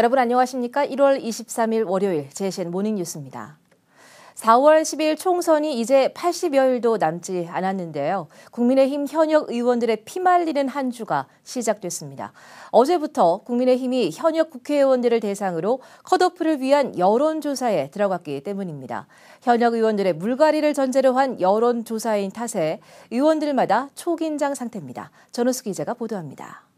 여러분 안녕하십니까? 1월 23일 월요일 제시엔 모닝뉴스입니다. 4월 10일 총선이 이제 80여일도 남지 않았는데요. 국민의힘 현역 의원들의 피말리는 한 주가 시작됐습니다. 어제부터 국민의힘이 현역 국회의원들을 대상으로 컷오프를 위한 여론조사에 들어갔기 때문입니다. 현역 의원들의 물갈이를 전제로 한 여론조사인 탓에 의원들마다 초긴장 상태입니다. 전우수 기자가 보도합니다.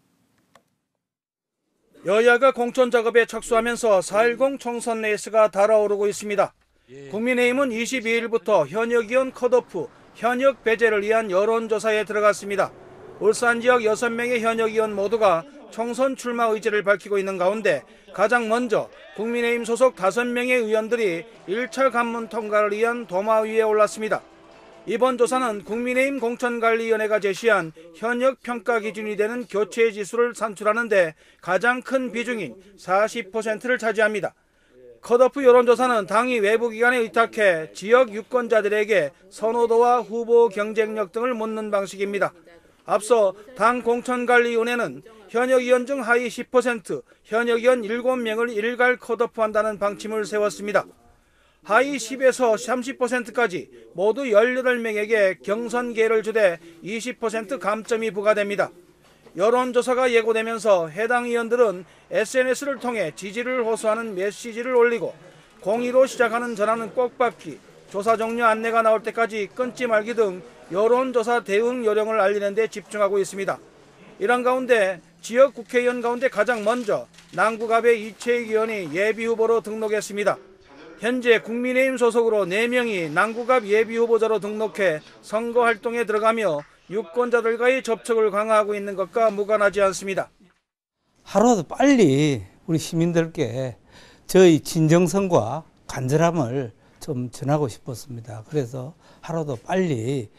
여야가 공천 작업에 착수하면서 4.10 총선 레이스가 달아오르고 있습니다. 예. 국민의힘은 22일부터 현역 의원 컷오프, 현역 배제를 위한 여론조사에 들어갔습니다. 울산 지역 6명의 현역 의원 모두가 총선 출마 의지를 밝히고 있는 가운데 가장 먼저 국민의힘 소속 5명의 의원들이 1차 관문 통과를 위한 도마 위에 올랐습니다. 이번 조사는 국민의힘 공천관리위원회가 제시한 현역 평가 기준이 되는 교체 지수를 산출하는데 가장 큰 비중인 40%를 차지합니다. 컷오프 여론조사는 당이 외부 기관에 의탁해 지역 유권자들에게 선호도와 후보 경쟁력 등을 묻는 방식입니다. 앞서 당 공천관리위원회는 현역 위원중 하위 10%, 현역 위원 7명을 일괄 컷오프한다는 방침을 세웠습니다. 하위 10에서 30%까지 모두 18명에게 경선 계를 주되 20% 감점이 부과됩니다. 여론조사가 예고되면서 해당 의원들은 SNS를 통해 지지를 호소하는 메시지를 올리고 공의로 시작하는 전화는 꼭 받기, 조사 종료 안내가 나올 때까지 끊지 말기 등 여론조사 대응 요령을 알리는 데 집중하고 있습니다. 이런 가운데 지역 국회의원 가운데 가장 먼저 남구갑의 이채익 의원이 예비후보로 등록했습니다. 현재 국민의힘 소속으로 4명이 난구갑 예비후보자로 등록해 선거활동에 들어가며 유권자들과의 접촉을 강화하고 있는 것과 무관하지 않습니다. 하루라도 빨리 우리 시민들께 저희 진정성과 간절함을 좀 전하고 싶었습니다. 그래서 하루도 빨리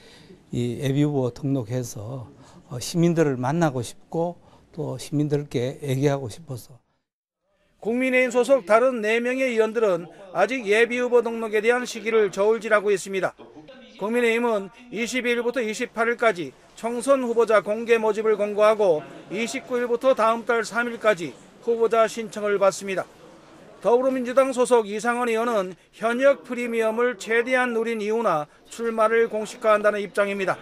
이 예비후보 등록해서 어, 시민들을 만나고 싶고 또 시민들께 얘기하고 싶어서 국민의힘 소속 다른 4명의 의원들은 아직 예비후보 등록에 대한 시기를 저울질하고 있습니다. 국민의힘은 22일부터 28일까지 총선 후보자 공개 모집을 공고하고 29일부터 다음 달 3일까지 후보자 신청을 받습니다. 더불어민주당 소속 이상원 의원은 현역 프리미엄을 최대한 누린 이유나 출마를 공식화한다는 입장입니다.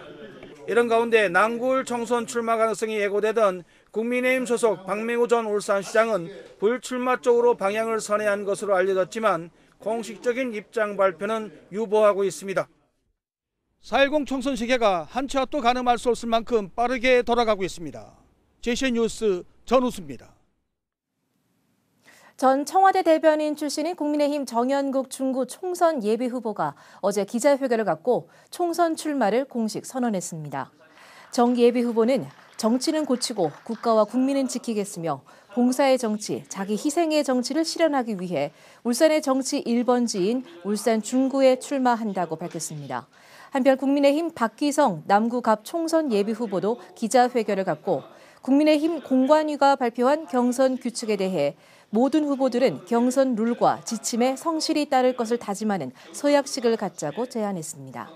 이런 가운데 난구울 총선 출마 가능성이 예고되던 국민의힘 소속 박맹우전 울산시장은 불출마 쪽으로 방향을 선회한 것으로 알려졌지만 공식적인 입장 발표는 유보하고 있습니다. 4.10 총선 시계가 한치 앞도 가늠할 수 없을 만큼 빠르게 돌아가고 있습니다. 제시 뉴스 전우수입니다. 전 청와대 대변인 출신인 국민의힘 정현국 중구 총선 예비 후보가 어제 기자회견을 갖고 총선 출마를 공식 선언했습니다. 정 예비 후보는 정치는 고치고 국가와 국민은 지키겠으며 봉사의 정치, 자기 희생의 정치를 실현하기 위해 울산의 정치 1번지인 울산 중구에 출마한다고 밝혔습니다. 한편 국민의힘 박기성 남구갑 총선 예비 후보도 기자회견을 갖고 국민의힘 공관위가 발표한 경선 규칙에 대해 모든 후보들은 경선 룰과 지침에 성실히 따를 것을 다짐하는 서약식을 갖자고 제안했습니다.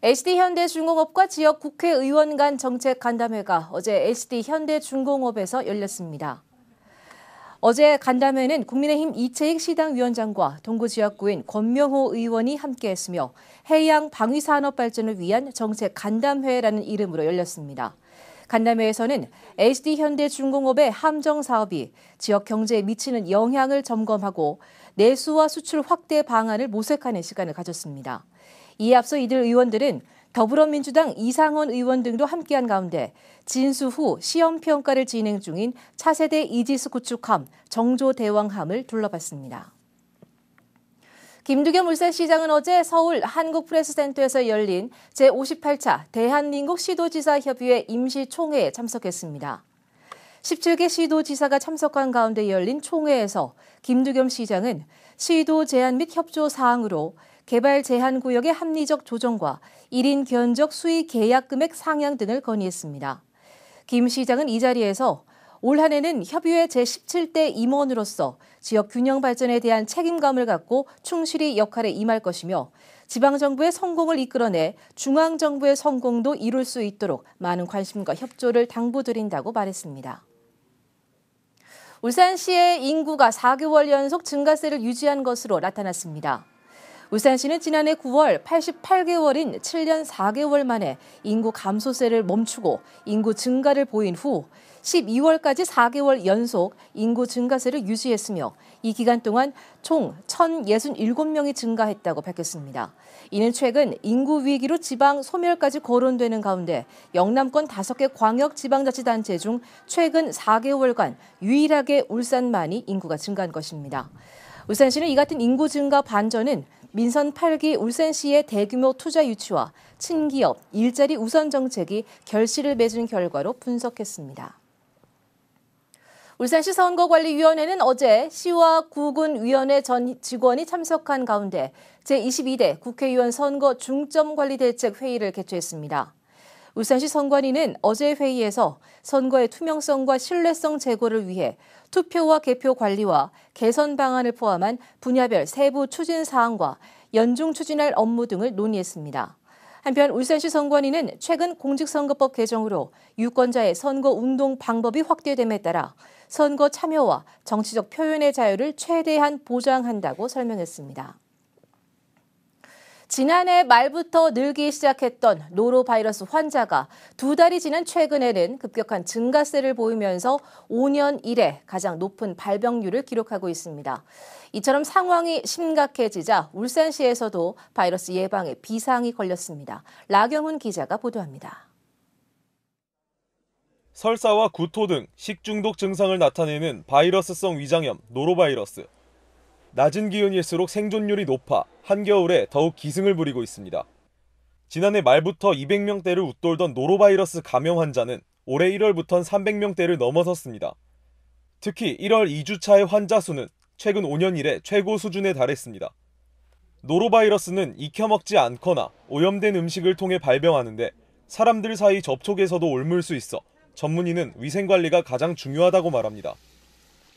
HD현대중공업과 지역 국회의원 간 정책 간담회가 어제 HD현대중공업에서 열렸습니다. 어제 간담회는 국민의힘 이채익 시당위원장과 동구 지역구인 권명호 의원이 함께했으며 해양 방위산업 발전을 위한 정책 간담회라는 이름으로 열렸습니다. 간담회에서는 HD현대중공업의 함정 사업이 지역 경제에 미치는 영향을 점검하고 내수와 수출 확대 방안을 모색하는 시간을 가졌습니다. 이에 앞서 이들 의원들은 더불어민주당 이상원 의원 등도 함께한 가운데 진수 후 시험평가를 진행 중인 차세대 이지스 구축함 정조대왕함을 둘러봤습니다. 김두겸 울산시장은 어제 서울 한국프레스센터에서 열린 제58차 대한민국 시도지사협의회 임시총회에 참석했습니다. 17개 시도지사가 참석한 가운데 열린 총회에서 김두겸 시장은 시도 제안 및 협조 사항으로 개발 제한 구역의 합리적 조정과 1인 견적 수익 계약 금액 상향 등을 건의했습니다. 김 시장은 이 자리에서 올 한해는 협의회 제17대 임원으로서 지역 균형 발전에 대한 책임감을 갖고 충실히 역할에 임할 것이며 지방정부의 성공을 이끌어내 중앙정부의 성공도 이룰 수 있도록 많은 관심과 협조를 당부드린다고 말했습니다. 울산시의 인구가 4개월 연속 증가세를 유지한 것으로 나타났습니다. 울산시는 지난해 9월 88개월인 7년 4개월 만에 인구 감소세를 멈추고 인구 증가를 보인 후 12월까지 4개월 연속 인구 증가세를 유지했으며 이 기간 동안 총 1,067명이 증가했다고 밝혔습니다. 이는 최근 인구 위기로 지방 소멸까지 거론되는 가운데 영남권 5개 광역 지방자치단체 중 최근 4개월간 유일하게 울산만이 인구가 증가한 것입니다. 울산시는 이 같은 인구 증가 반전은 민선 8기 울산시의 대규모 투자 유치와 친기업, 일자리 우선 정책이 결실을 맺은 결과로 분석했습니다. 울산시 선거관리위원회는 어제 시와 구군 위원회 전 직원이 참석한 가운데 제22대 국회의원 선거 중점관리대책 회의를 개최했습니다. 울산시 선관위는 어제 회의에서 선거의 투명성과 신뢰성 제고를 위해 투표와 개표 관리와 개선 방안을 포함한 분야별 세부 추진 사항과 연중 추진할 업무 등을 논의했습니다. 한편 울산시 선관위는 최근 공직선거법 개정으로 유권자의 선거 운동 방법이 확대됨에 따라 선거 참여와 정치적 표현의 자유를 최대한 보장한다고 설명했습니다. 지난해 말부터 늘기 시작했던 노로바이러스 환자가 두 달이 지난 최근에는 급격한 증가세를 보이면서 5년 이래 가장 높은 발병률을 기록하고 있습니다. 이처럼 상황이 심각해지자 울산시에서도 바이러스 예방에 비상이 걸렸습니다. 라경훈 기자가 보도합니다. 설사와 구토 등 식중독 증상을 나타내는 바이러스성 위장염 노로바이러스. 낮은 기온일수록 생존율이 높아 한겨울에 더욱 기승을 부리고 있습니다. 지난해 말부터 200명대를 웃돌던 노로바이러스 감염 환자는 올해 1월부터는 300명대를 넘어섰습니다. 특히 1월 2주차의 환자 수는 최근 5년 이래 최고 수준에 달했습니다. 노로바이러스는 익혀먹지 않거나 오염된 음식을 통해 발병하는데 사람들 사이 접촉에서도 옮을 수 있어 전문의는 위생관리가 가장 중요하다고 말합니다.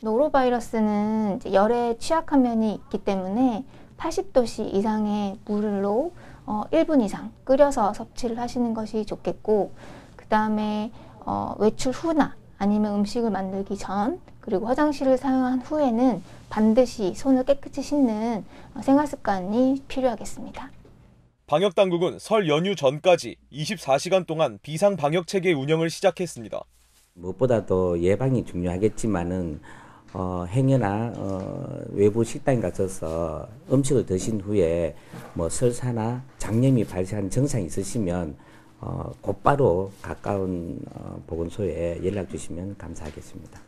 노로바이러스는 열에 취약한 면이 있기 때문에 80도씨 이상의 물로 어, 1분 이상 끓여서 섭취를 하시는 것이 좋겠고 그 다음에 어, 외출 후나 아니면 음식을 만들기 전 그리고 화장실을 사용한 후에는 반드시 손을 깨끗이 씻는 어, 생활 습관이 필요하겠습니다. 방역 당국은 설 연휴 전까지 24시간 동안 비상 방역 체계 운영을 시작했습니다. 무엇보다도 예방이 중요하겠지만은 어, 행여나 어, 외부 식당에 가셔서 음식을 드신 후에 뭐 설사나 장염이 발생한 증상이 있으시면 어, 곧바로 가까운 어, 보건소에 연락 주시면 감사하겠습니다.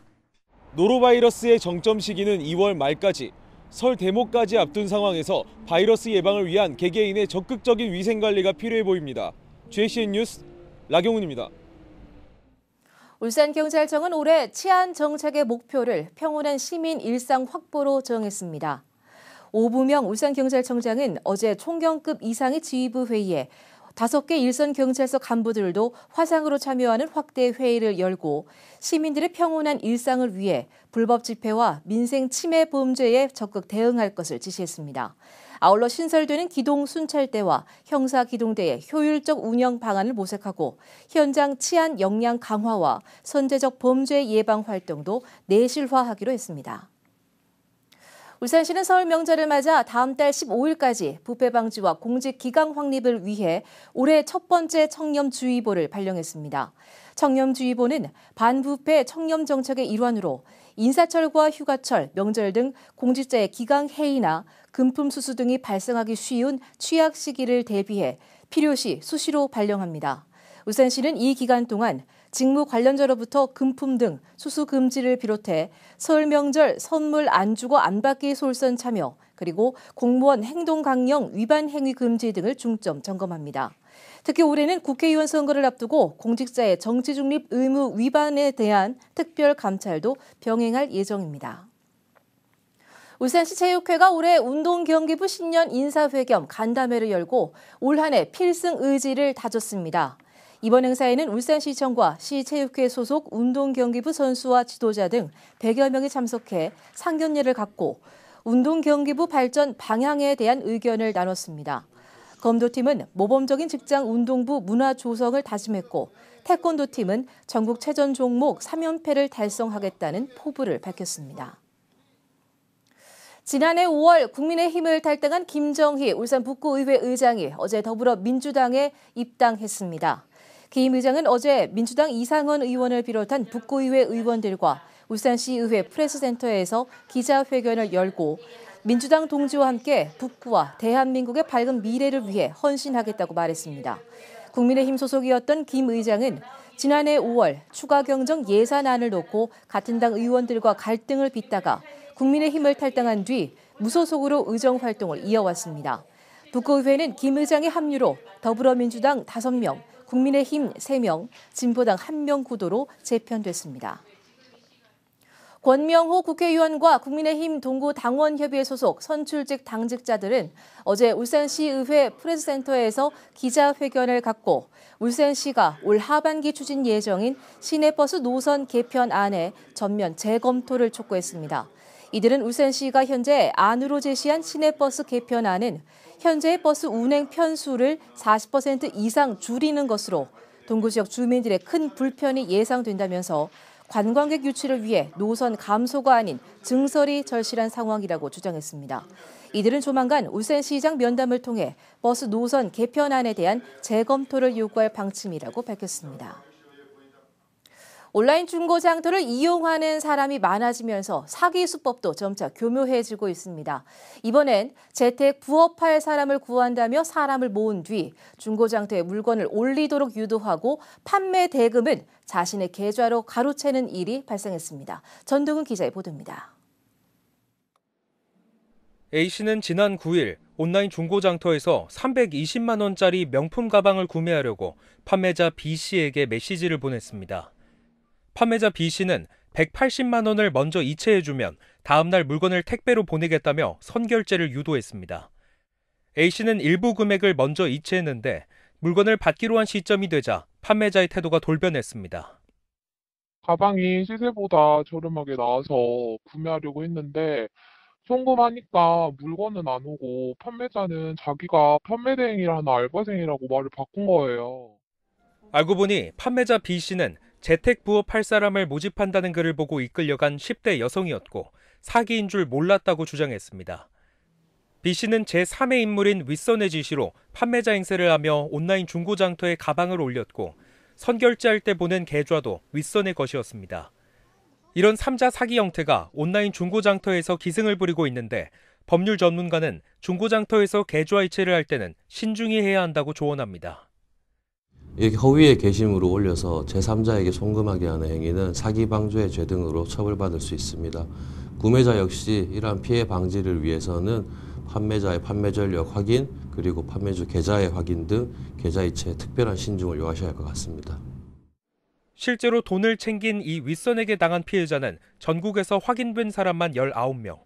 노로바이러스의 정점 시기는 2월 말까지 설 대목까지 앞둔 상황에서 바이러스 예방을 위한 개개인의 적극적인 위생 관리가 필요해 보입니다. JCN 뉴스 라경훈입니다. 울산경찰청은 올해 치안 정책의 목표를 평온한 시민 일상 확보로 정했습니다. 오부명 울산경찰청장은 어제 총경급 이상의 지휘부 회의에 다섯 개 일선 경찰서 간부들도 화상으로 참여하는 확대 회의를 열고 시민들의 평온한 일상을 위해 불법 집회와 민생 침해 범죄에 적극 대응할 것을 지시했습니다. 아울러 신설되는 기동 순찰대와 형사 기동대의 효율적 운영 방안을 모색하고 현장 치안 역량 강화와 선제적 범죄 예방 활동도 내실화하기로 했습니다. 울산시는 서울 명절을 맞아 다음 달 15일까지 부패 방지와 공직 기강 확립을 위해 올해 첫 번째 청렴주의보를 발령했습니다. 청렴주의보는 반부패 청렴 정책의 일환으로 인사철과 휴가철, 명절 등 공직자의 기강 해이나 금품 수수 등이 발생하기 쉬운 취약 시기를 대비해 필요시 수시로 발령합니다. 울산시는 이 기간 동안 직무 관련자로부터 금품 등 수수 금지를 비롯해 설 명절 선물 안 주고 안 받기 솔선 참여 그리고 공무원 행동 강령 위반 행위 금지 등을 중점 점검합니다. 특히 올해는 국회의원 선거를 앞두고 공직자의 정치 중립 의무 위반에 대한 특별 감찰도 병행할 예정입니다. 울산시 체육회가 올해 운동경기부 신년 인사회 겸 간담회를 열고 올한해 필승 의지를 다졌습니다. 이번 행사에는 울산시청과 시체육회 소속 운동경기부 선수와 지도자 등 100여 명이 참석해 상견례를 갖고 운동경기부 발전 방향에 대한 의견을 나눴습니다. 검도팀은 모범적인 직장 운동부 문화 조성을 다짐했고 태권도팀은 전국 최전 종목 3연패를 달성하겠다는 포부를 밝혔습니다. 지난해 5월 국민의힘을 탈당한 김정희 울산 북구의회 의장이 어제 더불어민주당에 입당했습니다. 김 의장은 어제 민주당 이상원 의원을 비롯한 북구의회 의원들과 울산시의회 프레스센터에서 기자회견을 열고 민주당 동지와 함께 북부와 대한민국의 밝은 미래를 위해 헌신하겠다고 말했습니다. 국민의힘 소속이었던 김 의장은 지난해 5월 추가 경정 예산안을 놓고 같은 당 의원들과 갈등을 빚다가 국민의힘을 탈당한 뒤 무소속으로 의정 활동을 이어왔습니다. 북구의회는 김 의장의 합류로 더불어민주당 5명, 국민의힘 3명, 진보당 1명 구도로 재편됐습니다. 권명호 국회의원과 국민의힘 동구 당원협의회 소속 선출직 당직자들은 어제 울산시의회 프레스센터에서 기자회견을 갖고 울산시가 올 하반기 추진 예정인 시내버스 노선 개편안에 전면 재검토를 촉구했습니다. 이들은 울산시가 현재 안으로 제시한 시내버스 개편안은 현재의 버스 운행 편수를 40% 이상 줄이는 것으로 동구 지역 주민들의 큰 불편이 예상된다면서 관광객 유치를 위해 노선 감소가 아닌 증설이 절실한 상황이라고 주장했습니다. 이들은 조만간 울산시장 면담을 통해 버스 노선 개편안에 대한 재검토를 요구할 방침이라고 밝혔습니다. 온라인 중고 장터를 이용하는 사람이 많아지면서 사기 수법도 점차 교묘해지고 있습니다. 이번엔 재택 부업할 사람을 구한다며 사람을 모은 뒤 중고 장터에 물건을 올리도록 유도하고 판매 대금은 자신의 계좌로 가로채는 일이 발생했습니다. 전동훈 기자의 보도입니다. A씨는 지난 9일 온라인 중고장터에서 320만 원짜리 명품 가방을 구매하려고 판매자 B씨에게 메시지를 보냈습니다. 판매자 B씨는 180만 원을 먼저 이체해주면 다음날 물건을 택배로 보내겠다며 선결제를 유도했습니다. A씨는 일부 금액을 먼저 이체했는데 물건을 받기로 한 시점이 되자 판매자의 태도가 돌변했습니다. 가방이 시세보다 저렴하게 나와서 구매하려고 했는데 송금하니까 물건은 안 오고 판매자는 자기가 판매대행이라는 알바생이라고 말을 바꾼 거예요. 알고 보니 판매자 B씨는 재택 부업할 사람을 모집한다는 글을 보고 이끌려간 10대 여성이었고 사기인 줄 몰랐다고 주장했습니다. B씨는 제3의 인물인 윗선의 지시로 판매자 행세를 하며 온라인 중고장터에 가방을 올렸고 선결제할 때 보낸 계좌도 윗선의 것이었습니다. 이런 3자 사기 형태가 온라인 중고장터에서 기승을 부리고 있는데 법률 전문가는 중고장터에서 계좌이체를 할 때는 신중히 해야 한다고 조언합니다. 이렇게 허위의 게시물을 올려서 제3자에게 송금하게 하는 행위는 사기 방조의 죄 등으로 처벌받을 수 있습니다. 구매자 역시 이러한 피해 방지를 위해서는 판매자의 판매 전력 확인 그리고 판매주 계좌의 확인 등 계좌이체에 특별한 신중을 요하셔야 할 것 같습니다. 실제로 돈을 챙긴 이 윗선에게 당한 피해자는 전국에서 확인된 사람만 19명.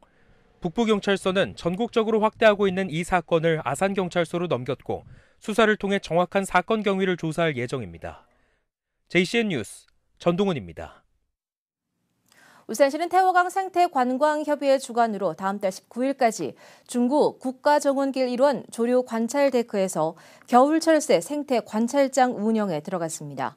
북부경찰서는 전국적으로 확대하고 있는 이 사건을 아산경찰서로 넘겼고 수사를 통해 정확한 사건 경위를 조사할 예정입니다. JCN 뉴스 전동훈입니다. 울산시는 태호강 생태 관광 협의회 주관으로 다음 달 19일까지 중구 국가정원길 1원 조류 관찰 데크에서 겨울철새 생태 관찰장 운영에 들어갔습니다.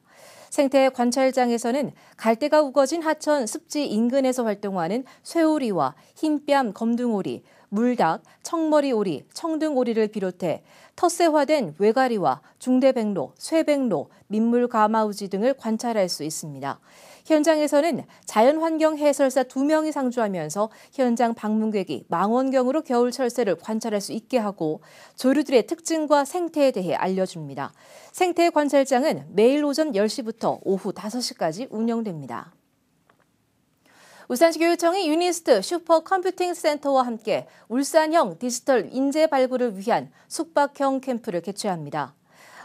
생태 관찰장에서는 갈대가 우거진 하천 습지 인근에서 활동하는 쇠오리와 흰뺨 검둥오리, 물닭, 청머리 오리, 청둥 오리를 비롯해 텃세화된 외가리와 중대백로, 쇠백로, 민물 가마우지 등을 관찰할 수 있습니다. 현장에서는 자연환경 해설사 두명이 상주하면서 현장 방문객이 망원경으로 겨울 철새를 관찰할 수 있게 하고 조류들의 특징과 생태에 대해 알려줍니다. 생태 관찰장은 매일 오전 10시부터 오후 5시까지 운영됩니다. 울산시교육청이 유니스트 슈퍼컴퓨팅 센터와 함께 울산형 디지털 인재 발굴을 위한 숙박형 캠프를 개최합니다.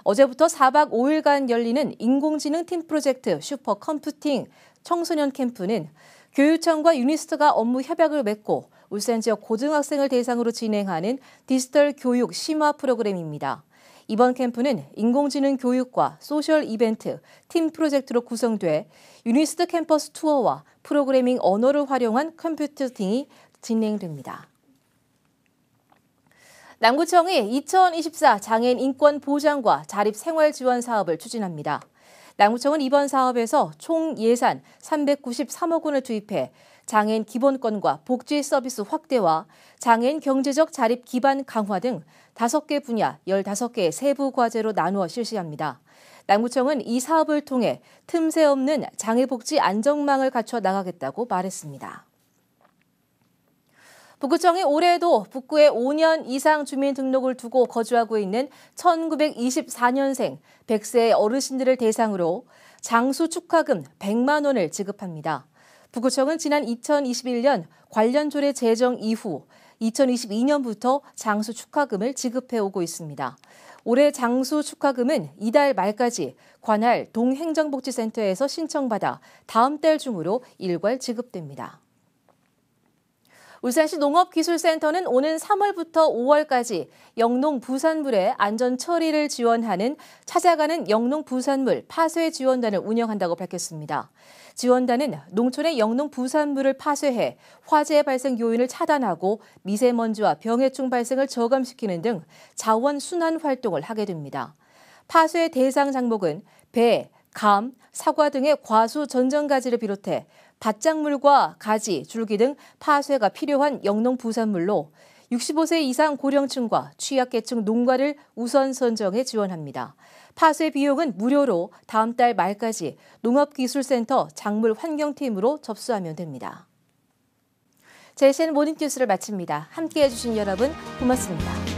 어제부터 4박 5일간 열리는 인공지능 팀 프로젝트 슈퍼컴퓨팅 청소년 캠프는 교육청과 유니스트가 업무 협약을 맺고 울산 지역 고등학생을 대상으로 진행하는 디지털 교육 심화 프로그램입니다. 이번 캠프는 인공지능 교육과 소셜 이벤트, 팀 프로젝트로 구성돼 유니스트 캠퍼스 투어와 프로그래밍 언어를 활용한 컴퓨터팅이 진행됩니다. 남구청이 2024 장애인 인권 보장과 자립 생활 지원 사업을 추진합니다. 남구청은 이번 사업에서 총 예산 393억 원을 투입해 장애인 기본권과 복지 서비스 확대와 장애인 경제적 자립 기반 강화 등 5개 분야 15개의 세부 과제로 나누어 실시합니다. 남구청은 이 사업을 통해 틈새 없는 장애복지 안정망을 갖춰 나가겠다고 말했습니다. 북구청이 올해도 북구에 5년 이상 주민등록을 두고 거주하고 있는 1924년생 100세 어르신들을 대상으로 장수 축하금 100만 원을 지급합니다. 부구청은 지난 2021년 관련 조례 제정 이후 2022년부터 장수 축하금을 지급해 오고 있습니다. 올해 장수 축하금은 이달 말까지 관할 동행정복지센터에서 신청받아 다음 달 중으로 일괄 지급됩니다. 울산시 농업기술센터는 오는 3월부터 5월까지 영농 부산물의 안전 처리를 지원하는 찾아가는 영농 부산물 파쇄 지원단을 운영한다고 밝혔습니다. 지원단은 농촌의 영농 부산물을 파쇄해 화재 발생 요인을 차단하고 미세먼지와 병해충 발생을 저감시키는 등 자원 순환 활동을 하게 됩니다. 파쇄 대상 장목은 배, 감, 사과 등의 과수 전전가지를 비롯해 밭작물과 가지, 줄기 등 파쇄가 필요한 영농 부산물로 65세 이상 고령층과 취약계층 농가를 우선 선정해 지원합니다. 파쇄 비용은 무료로 다음 달 말까지 농업기술센터 작물 환경팀으로 접수하면 됩니다. 제시는 모닝 뉴스를 마칩니다. 함께해 주신 여러분 고맙습니다.